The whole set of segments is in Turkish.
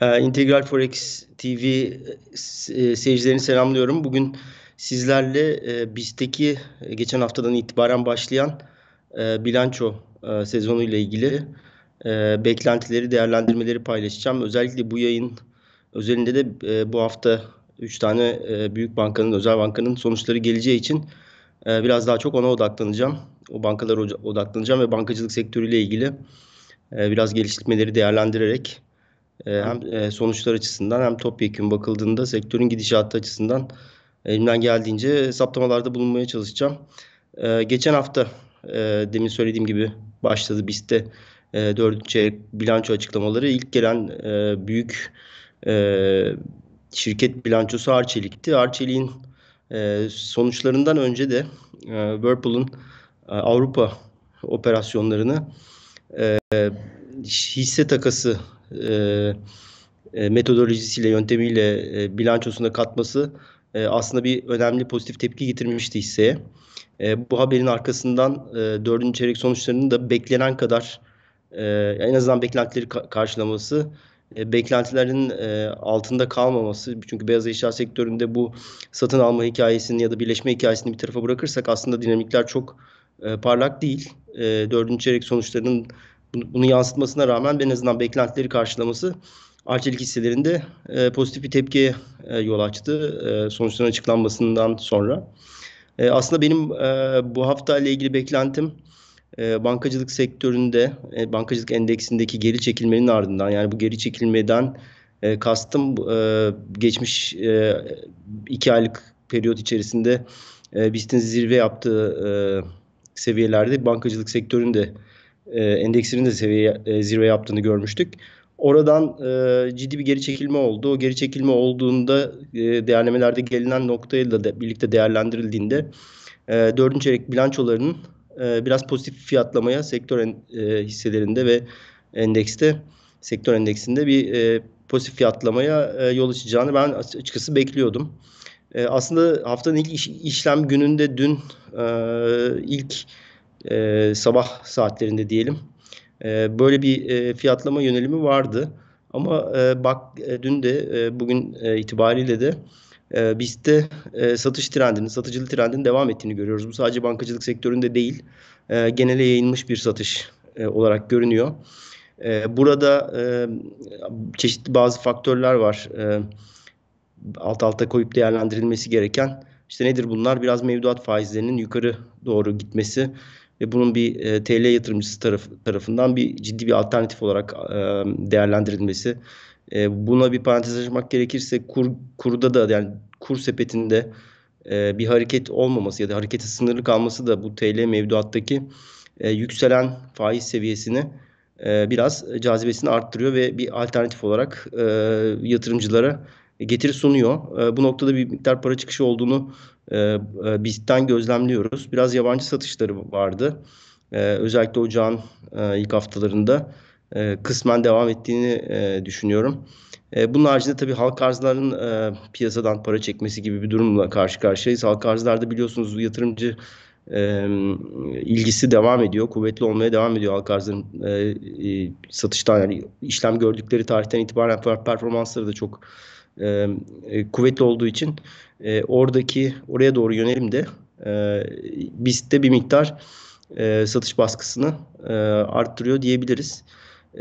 Ee, Integral Forex TV e, e, seyircilerini selamlıyorum. Bugün sizlerle e, bizdeki geçen haftadan itibaren başlayan bilanço sezonu ile ilgili beklentileri, değerlendirmeleri paylaşacağım. Özellikle bu yayın özelinde de bu hafta 3 tane büyük bankanın, özel bankanın sonuçları geleceği için biraz daha çok ona odaklanacağım. O bankalara odaklanacağım ve bankacılık sektörüyle ilgili biraz gelişmeleri değerlendirerek ee, hem e, sonuçlar açısından hem topyekun bakıldığında sektörün gidişatı açısından elimden geldiğince hesaplamalarda bulunmaya çalışacağım. Ee, geçen hafta e, demin söylediğim gibi başladı BIST'te e, dördüncü çeyrek bilanço açıklamaları. ilk gelen büyük şirket bilançosu Arçelik'ti. Arçelik'in sonuçlarından önce de Whirlpool'un Avrupa operasyonlarını hisse takası e, e, metodolojisiyle, yöntemiyle e, bilançosuna katması e, aslında bir önemli pozitif tepki getirmişti hisseye. E, bu haberin arkasından e, dördüncü çeyrek sonuçlarının da beklenen kadar e, en azından beklentileri ka- karşılaması e, beklentilerin e, altında kalmaması çünkü beyaz eşya sektöründe bu satın alma hikayesini ya da birleşme hikayesini bir tarafa bırakırsak aslında dinamikler çok e, parlak değil. E, dördüncü çeyrek sonuçlarının bunu, yansıtmasına rağmen en azından beklentileri karşılaması Arçelik hisselerinde e, pozitif bir tepki e, yol açtı e, sonuçların açıklanmasından sonra. E, aslında benim e, bu hafta ile ilgili beklentim e, bankacılık sektöründe e, bankacılık endeksindeki geri çekilmenin ardından yani bu geri çekilmeden e, kastım e, geçmiş e, iki aylık periyot içerisinde e, BIST'in zirve yaptığı e, seviyelerde bankacılık sektöründe de e, endeksinin de seviye e, zirve yaptığını görmüştük. Oradan e, ciddi bir geri çekilme oldu. O geri çekilme olduğunda e, değerlemelerde gelinen noktayla da birlikte değerlendirildiğinde e, dördüncü çeyrek bilançolarının e, biraz pozitif fiyatlamaya sektör en, e, hisselerinde ve endekste sektör endeksinde bir e, pozitif fiyatlamaya e, yol açacağını ben açıkçası bekliyordum. E, aslında haftanın ilk iş, işlem gününde dün e, ilk e, sabah saatlerinde diyelim e, böyle bir e, fiyatlama yönelimi vardı. Ama e, bak e, dün de e, bugün e, itibariyle de e, bizde e, satış trendinin, satıcılı trendinin devam ettiğini görüyoruz. Bu sadece bankacılık sektöründe değil, e, genele yayılmış bir satış e, olarak görünüyor. E, burada e, çeşitli bazı faktörler var. E, alt alta koyup değerlendirilmesi gereken. İşte nedir bunlar? Biraz mevduat faizlerinin yukarı doğru gitmesi, ve bunun bir e, TL yatırımcısı taraf, tarafından bir ciddi bir alternatif olarak e, değerlendirilmesi. E, buna bir parantez açmak gerekirse kur, kurda da yani kur sepetinde e, bir hareket olmaması ya da harekete sınırlı kalması da bu TL mevduattaki e, yükselen faiz seviyesini e, biraz cazibesini arttırıyor ve bir alternatif olarak e, yatırımcılara e, getiri sunuyor. E, bu noktada bir miktar para çıkışı olduğunu e, e bizden gözlemliyoruz. Biraz yabancı satışları vardı. özellikle ocağın ilk haftalarında kısmen devam ettiğini düşünüyorum. bunun haricinde tabii halk arzların piyasadan para çekmesi gibi bir durumla karşı karşıyayız. Halk arzlarda biliyorsunuz yatırımcı ilgisi devam ediyor. Kuvvetli olmaya devam ediyor halk arzların e, satıştan yani işlem gördükleri tarihten itibaren performansları da çok e, e, kuvvetli olduğu için e, oradaki oraya doğru yönelimde e, BIST'te bir miktar e, satış baskısını e, arttırıyor diyebiliriz.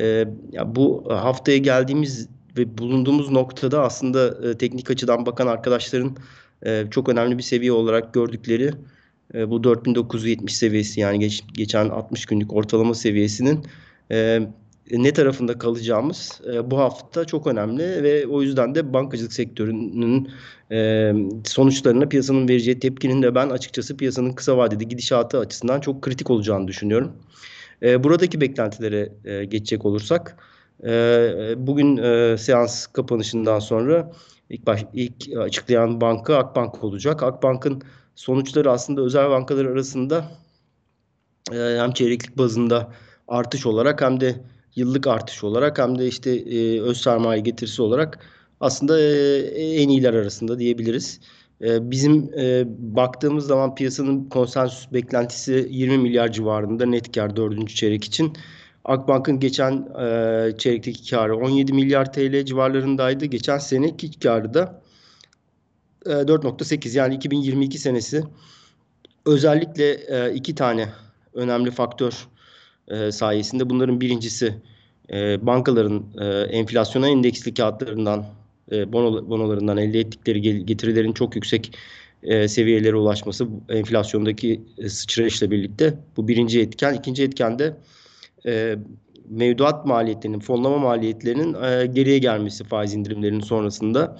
E, ya bu haftaya geldiğimiz ve bulunduğumuz noktada aslında e, teknik açıdan bakan arkadaşların e, çok önemli bir seviye olarak gördükleri e, bu 4970 seviyesi yani geç, geçen 60 günlük ortalama seviyesinin e, ne tarafında kalacağımız e, bu hafta çok önemli ve o yüzden de bankacılık sektörünün e, sonuçlarına piyasanın vereceği tepkinin de ben açıkçası piyasanın kısa vadeli gidişatı açısından çok kritik olacağını düşünüyorum. E, buradaki beklentilere geçecek olursak bugün seans kapanışından sonra ilk, baş, ilk açıklayan banka Akbank olacak. Akbank'ın sonuçları aslında özel bankalar arasında hem çeyreklik bazında artış olarak hem de yıllık artış olarak hem de işte e, öz sermaye getirisi olarak aslında e, en iyiler arasında diyebiliriz. E, bizim e, baktığımız zaman piyasanın konsensüs beklentisi 20 milyar civarında net kar 4. çeyrek için. Akbank'ın geçen e, çeyrekteki karı 17 milyar TL civarlarındaydı. Geçen seneki karı da e, 4.8 yani 2022 senesi özellikle e, iki tane önemli faktör e, sayesinde bunların birincisi e, bankaların e, enflasyona endeksli kağıtlarından e, bono, bonolarından elde ettikleri getirilerin çok yüksek e, seviyelere ulaşması enflasyondaki e, sıçrayışla birlikte bu birinci etken. İkinci etken de e, mevduat maliyetlerinin, fonlama maliyetlerinin e, geriye gelmesi faiz indirimlerinin sonrasında.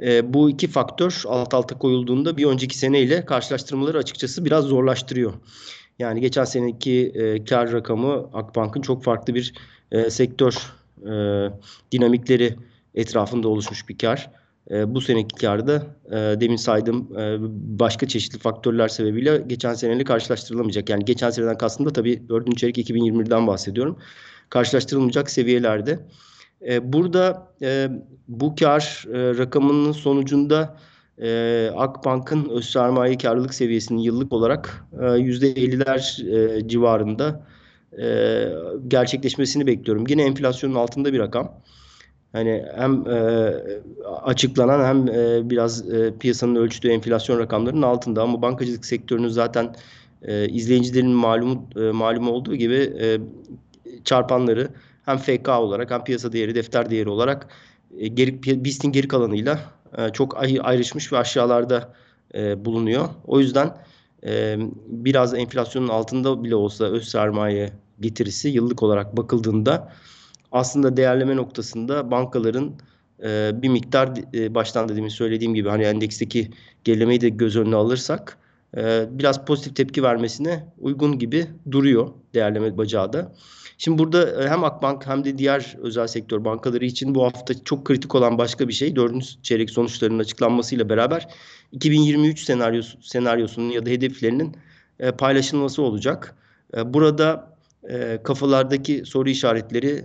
E, bu iki faktör alt alta koyulduğunda bir önceki seneyle karşılaştırmaları açıkçası biraz zorlaştırıyor. Yani geçen seneki e, kar rakamı Akbank'ın çok farklı bir e, sektör e, dinamikleri etrafında oluşmuş bir kar. E, bu seneki karda e, demin saydığım e, başka çeşitli faktörler sebebiyle geçen seneyle karşılaştırılamayacak. Yani geçen seneden kastım da tabii 4. çeyrek 2021'den bahsediyorum. Karşılaştırılmayacak seviyelerde. E, burada e, bu kar e, rakamının sonucunda e, Akbank'ın öz sermaye karlılık seviyesinin yıllık olarak e, %50'ler e, civarında e, gerçekleşmesini bekliyorum. Yine enflasyonun altında bir rakam. Hani hem e, açıklanan hem e, biraz e, piyasanın ölçtüğü enflasyon rakamlarının altında ama bankacılık sektörünün zaten e, izleyicilerin malumu e, malum olduğu gibi e, çarpanları hem FK olarak hem piyasa değeri, defter değeri olarak e, geri, BIST'in geri kalanıyla e, çok ayrışmış ve aşağılarda e, bulunuyor. O yüzden e, biraz enflasyonun altında bile olsa öz sermaye getirisi yıllık olarak bakıldığında aslında değerleme noktasında bankaların e, bir miktar e, baştan dediğimi söylediğim gibi hani endeksteki gerilemeyi de göz önüne alırsak e, biraz pozitif tepki vermesine uygun gibi duruyor değerleme bacağı da. Şimdi burada e, hem Akbank hem de diğer özel sektör bankaları için bu hafta çok kritik olan başka bir şey dördüncü çeyrek sonuçlarının açıklanmasıyla beraber 2023 senaryosu, senaryosunun ya da hedeflerinin e, paylaşılması olacak. E, burada e, kafalardaki soru işaretleri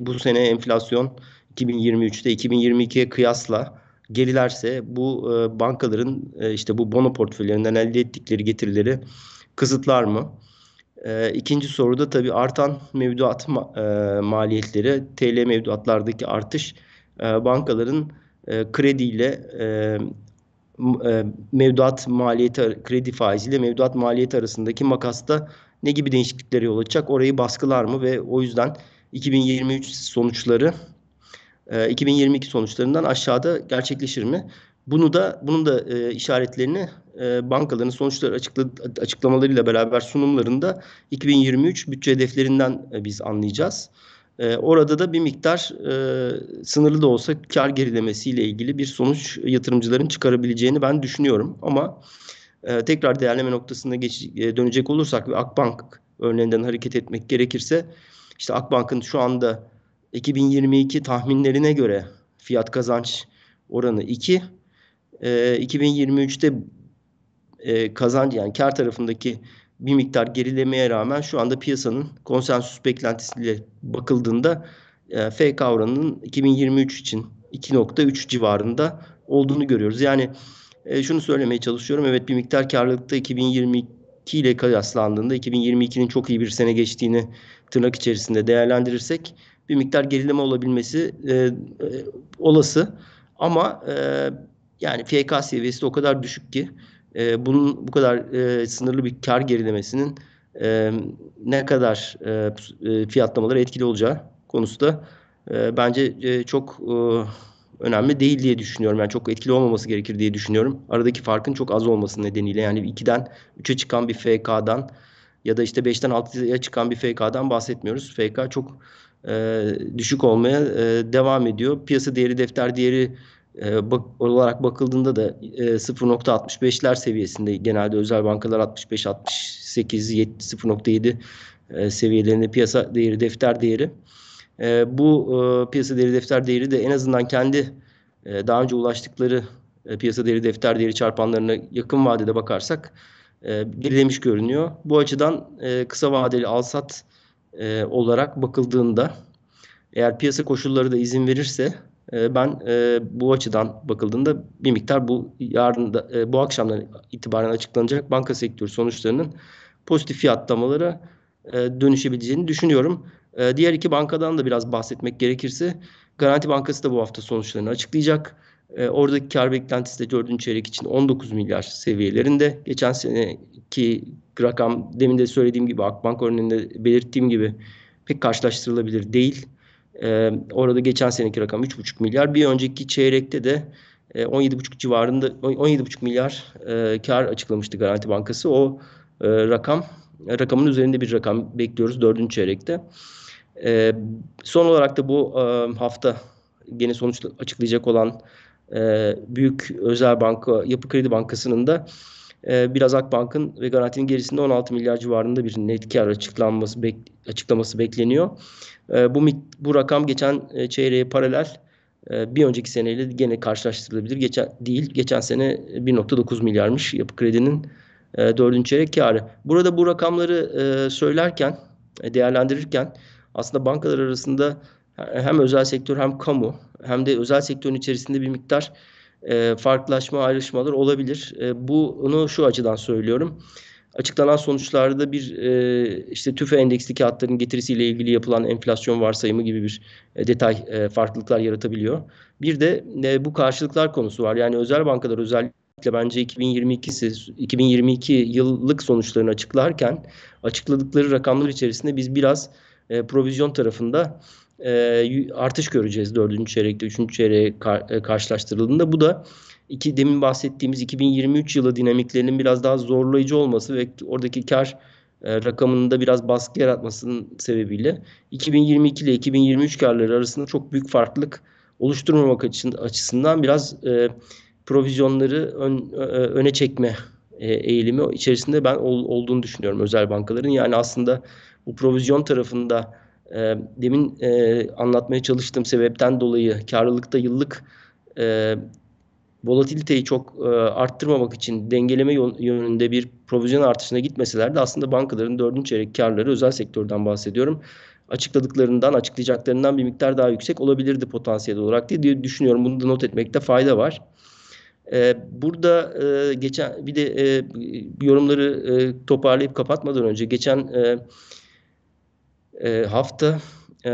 bu sene enflasyon 2023'te 2022'ye kıyasla gerilerse bu e, bankaların e, işte bu bono portföylerinden elde ettikleri getirileri kısıtlar mı? E, ikinci soruda tabii artan mevduat ma- e, maliyetleri, TL mevduatlardaki artış e, bankaların e, krediyle e, e mevduat maliyeti kredi faiziyle mevduat maliyeti arasındaki makasta ne gibi değişikliklere yol açacak orayı baskılar mı ve o yüzden 2023 sonuçları 2022 e, sonuçlarından aşağıda gerçekleşir mi? Bunu da bunun da e, işaretlerini e, bankaların sonuçları açıkla, açıklamalarıyla beraber sunumlarında 2023 bütçe hedeflerinden e, biz anlayacağız. E, orada da bir miktar e, sınırlı da olsa kar gerilemesiyle ilgili bir sonuç yatırımcıların çıkarabileceğini ben düşünüyorum. Ama e, tekrar değerleme noktasına geç, e, dönecek olursak ve Akbank örneğinden hareket etmek gerekirse işte Akbank'ın şu anda 2022 tahminlerine göre fiyat kazanç oranı 2, ee, e, 2023'te e, kazanç yani kar tarafındaki bir miktar gerilemeye rağmen şu anda piyasanın konsensüs beklentisiyle bakıldığında e, FK oranının 2023 için 2.3 civarında olduğunu görüyoruz. Yani e, şunu söylemeye çalışıyorum. Evet bir miktar karlılıkta 2022 ile kıyaslandığında 2022'nin çok iyi bir sene geçtiğini tırnak içerisinde değerlendirirsek bir miktar gerileme olabilmesi e, e, olası. Ama e, yani FK seviyesi de o kadar düşük ki e, bunun bu kadar e, sınırlı bir kar gerilemesinin e, ne kadar e, e, fiyatlamalara etkili olacağı konusu da e, bence e, çok e, önemli değil diye düşünüyorum. Yani çok etkili olmaması gerekir diye düşünüyorum. Aradaki farkın çok az olması nedeniyle yani 2'den 3'e çıkan bir FK'dan ya da işte 5'ten 6'ya çıkan bir FK'dan bahsetmiyoruz. FK çok e, düşük olmaya e, devam ediyor. Piyasa değeri defter değeri e, bak, olarak bakıldığında da e, 0.65'ler seviyesinde genelde özel bankalar 65, 68, 70, 0.7 e, seviyelerinde piyasa değeri, defter değeri. E, bu e, piyasa değeri, defter değeri de en azından kendi e, daha önce ulaştıkları e, piyasa değeri, defter değeri çarpanlarına yakın vadede bakarsak e, gerilemiş görünüyor. Bu açıdan e, kısa vadeli alsat e, olarak bakıldığında eğer piyasa koşulları da izin verirse ee, ben e, bu açıdan bakıldığında bir miktar bu yarın da, e, bu akşamdan itibaren açıklanacak banka sektörü sonuçlarının pozitif fiyatlamalara e, dönüşebileceğini düşünüyorum. E, diğer iki bankadan da biraz bahsetmek gerekirse Garanti Bankası da bu hafta sonuçlarını açıklayacak. E, oradaki kar beklentisi de 4. çeyrek için 19 milyar seviyelerinde. Geçen seneki rakam demin de söylediğim gibi Akbank örneğinde belirttiğim gibi pek karşılaştırılabilir değil. E, orada geçen seneki rakam 3,5 milyar. Bir önceki çeyrekte de 17,5 e, civarında 17,5 milyar e, kar açıklamıştı Garanti Bankası. O e, rakam rakamın üzerinde bir rakam bekliyoruz dördüncü çeyrekte. E, son olarak da bu e, hafta gene sonuç açıklayacak olan e, Büyük Özel Banka Yapı Kredi Bankası'nın da e, biraz Akbank'ın ve garantinin gerisinde 16 milyar civarında bir net kar açıklanması bek, açıklaması bekleniyor. Ee, bu bu rakam geçen e, çeyreğe paralel ee, bir önceki seneyle gene karşılaştırılabilir. Geçen değil, geçen sene 1.9 e, milyarmış Yapı Kredi'nin e, dördüncü çeyrek karı. Burada bu rakamları söylerken, değerlendirirken aslında bankalar arasında hem özel sektör hem kamu hem de özel sektörün içerisinde bir miktar e, farklılaşma, ayrışmalar olabilir. E, bunu şu açıdan söylüyorum. Açıklanan sonuçlarda bir e, işte tüfe endeksli kağıtların getirisiyle ilgili yapılan enflasyon varsayımı gibi bir e, detay e, farklılıklar yaratabiliyor. Bir de e, bu karşılıklar konusu var. Yani özel bankalar özellikle bence 2022 2022 yıllık sonuçlarını açıklarken açıkladıkları rakamlar içerisinde biz biraz e, provizyon tarafında e, artış göreceğiz dördüncü çeyrekte, üçüncü çeyreğe kar, e, karşılaştırıldığında. Bu da iki, demin bahsettiğimiz 2023 yılı dinamiklerinin biraz daha zorlayıcı olması ve oradaki kar e, rakamında biraz baskı yaratmasının sebebiyle 2022 ile 2023 karları arasında çok büyük farklılık oluşturmamak açın, açısından biraz e, provizyonları ön, e, öne çekme e, eğilimi içerisinde ben ol, olduğunu düşünüyorum özel bankaların. Yani aslında bu provizyon tarafında e, demin e, anlatmaya çalıştığım sebepten dolayı karlılıkta yıllık e, volatiliteyi çok e, arttırmamak için dengeleme yönünde bir provizyon artışına gitmeseler de aslında bankaların dördüncü çeyrek karları özel sektörden bahsediyorum açıkladıklarından, açıklayacaklarından bir miktar daha yüksek olabilirdi potansiyel olarak diye düşünüyorum. Bunu da not etmekte fayda var. Ee, burada e, geçen bir de e, yorumları e, toparlayıp kapatmadan önce geçen e, e, hafta e,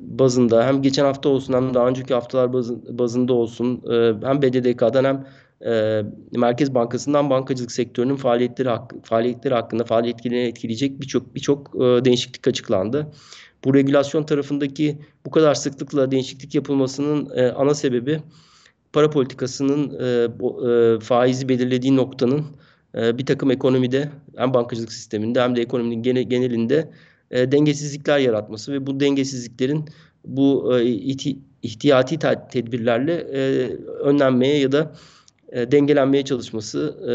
bazında hem geçen hafta olsun hem daha önceki haftalar bazı, bazında olsun e, hem BDDK'dan hem e, Merkez Bankası'ndan bankacılık sektörünün faaliyetleri, hak, faaliyetleri hakkında faaliyetlerini etkileyecek birçok birçok e, değişiklik açıklandı. Bu regülasyon tarafındaki bu kadar sıklıkla değişiklik yapılmasının e, ana sebebi para politikasının e, bu, e, faizi belirlediği noktanın e, bir takım ekonomide hem bankacılık sisteminde hem de ekonominin gene, genelinde e, dengesizlikler yaratması ve bu dengesizliklerin bu e, iti, ihtiyati tedbirlerle e, önlenmeye ya da e, dengelenmeye çalışması e,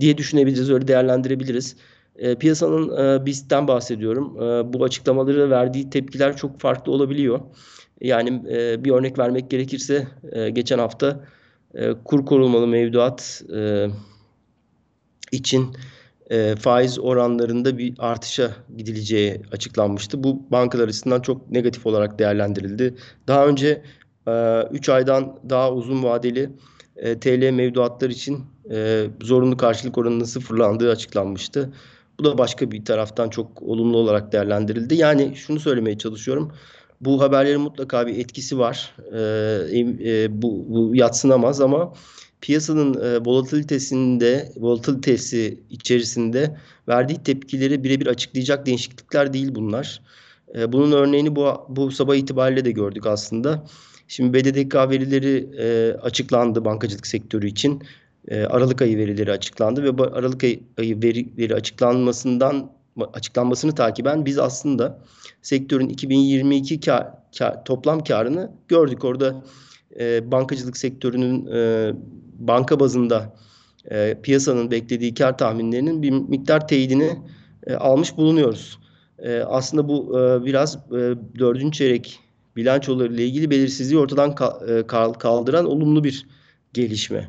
diye düşünebiliriz, öyle değerlendirebiliriz. E, piyasanın e, BIST'ten bahsediyorum. E, bu açıklamaları verdiği tepkiler çok farklı olabiliyor. Yani e, bir örnek vermek gerekirse e, geçen hafta e, kur korumalı mevduat e, için e, faiz oranlarında bir artışa gidileceği açıklanmıştı. Bu bankalar açısından çok negatif olarak değerlendirildi. Daha önce e, aydan daha uzun vadeli e, TL mevduatlar için e, zorunlu karşılık oranının sıfırlandığı açıklanmıştı. Bu da başka bir taraftan çok olumlu olarak değerlendirildi. Yani şunu söylemeye çalışıyorum. Bu haberlerin mutlaka bir etkisi var. E, e, bu, bu yatsınamaz ama piyasanın e, volatilitesinde, volatilitesi içerisinde verdiği tepkileri birebir açıklayacak değişiklikler değil bunlar. E, bunun örneğini bu, bu sabah itibariyle de gördük aslında. Şimdi BDDK verileri e, açıklandı bankacılık sektörü için. E, Aralık ayı verileri açıklandı ve Aralık ayı, ayı verileri açıklanmasından açıklanmasını takiben biz aslında sektörün 2022 kar, kar, toplam karını gördük. Orada e, bankacılık sektörünün e, banka bazında e, piyasanın beklediği kar tahminlerinin bir miktar teyidini e, almış bulunuyoruz. E, aslında bu e, biraz e, dördüncü çeyrek bilançoları ile ilgili belirsizliği ortadan ka- e, kaldıran olumlu bir gelişme.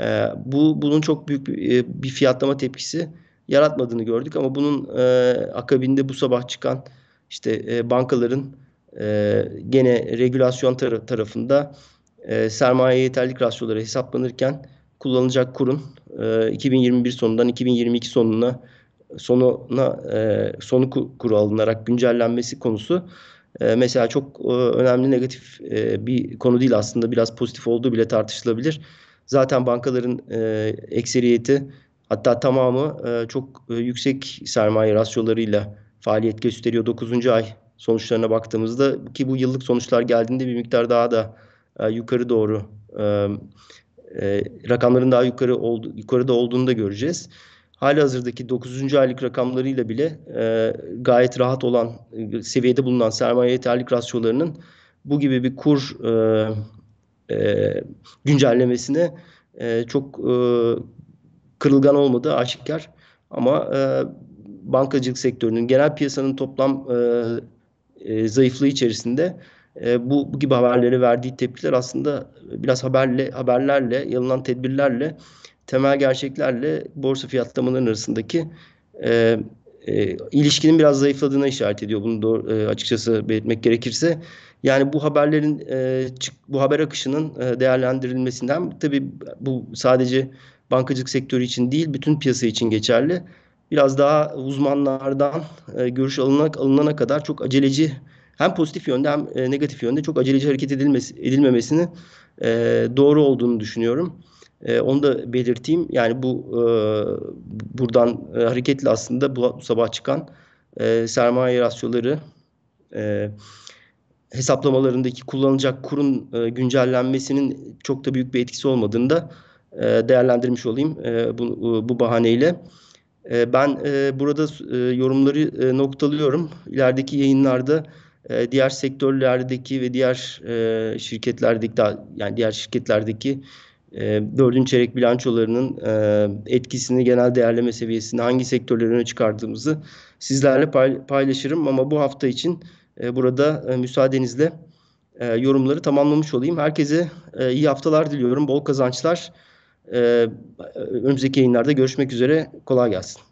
E, bu bunun çok büyük bir, e, bir fiyatlama tepkisi yaratmadığını gördük ama bunun e, akabinde bu sabah çıkan işte e, bankaların ee, gene regülasyon tar- tarafında e, sermaye yeterlik rasyoları hesaplanırken kullanılacak kurun e, 2021 sonundan 2022 sonuna sonuna e, sonu kuru alınarak güncellenmesi konusu e, mesela çok e, önemli negatif e, bir konu değil aslında biraz pozitif olduğu bile tartışılabilir. Zaten bankaların e, ekseriyeti hatta tamamı e, çok e, yüksek sermaye rasyolarıyla faaliyet gösteriyor. 9. ay sonuçlarına baktığımızda ki bu yıllık sonuçlar geldiğinde bir miktar daha da e, yukarı doğru e, e, rakamların daha yukarı oldu, yukarıda olduğunu da göreceğiz. Hali hazırdaki 9. aylık rakamlarıyla bile e, gayet rahat olan e, seviyede bulunan sermaye yeterlik rasyolarının bu gibi bir kur e, e, güncellemesine e, çok e, kırılgan olmadığı aşikar. Ama e, bankacılık sektörünün genel piyasanın toplam e, e, zayıflığı içerisinde e, bu, bu gibi haberleri verdiği tepkiler aslında biraz haberle haberlerle, yalınan tedbirlerle, temel gerçeklerle borsa fiyatlamaların arasındaki e, e, ilişkinin biraz zayıfladığına işaret ediyor. Bunu doğru, e, açıkçası belirtmek gerekirse. Yani bu haberlerin e, bu haber akışının e, değerlendirilmesinden tabii bu sadece bankacılık sektörü için değil bütün piyasa için geçerli biraz daha uzmanlardan e, görüş alınak, alınana kadar çok aceleci hem pozitif yönde hem e, negatif yönde çok aceleci hareket edilmesi, edilmemesini e, doğru olduğunu düşünüyorum. E, onu da belirteyim. Yani bu e, buradan e, hareketle aslında bu, bu sabah çıkan e, sermaye rasyoları e, hesaplamalarındaki kullanılacak kurun e, güncellenmesinin çok da büyük bir etkisi olmadığını da e, değerlendirmiş olayım e, bu, e, bu bahaneyle. Ee, ben e, burada e, yorumları e, noktalıyorum. İlerideki yayınlarda diğer sektörlerdeki ve diğer şirketlerdeki yani diğer şirketlerdeki dördüncü çeyrek bilançolarının etkisini genel değerleme seviyesinde hangi sektörleri öne çıkardığımızı sizlerle paylaşırım ama bu hafta için burada müsaadenizle yorumları tamamlamış olayım. Herkese iyi haftalar diliyorum, bol kazançlar. Önümüzdeki yayınlarda görüşmek üzere, kolay gelsin.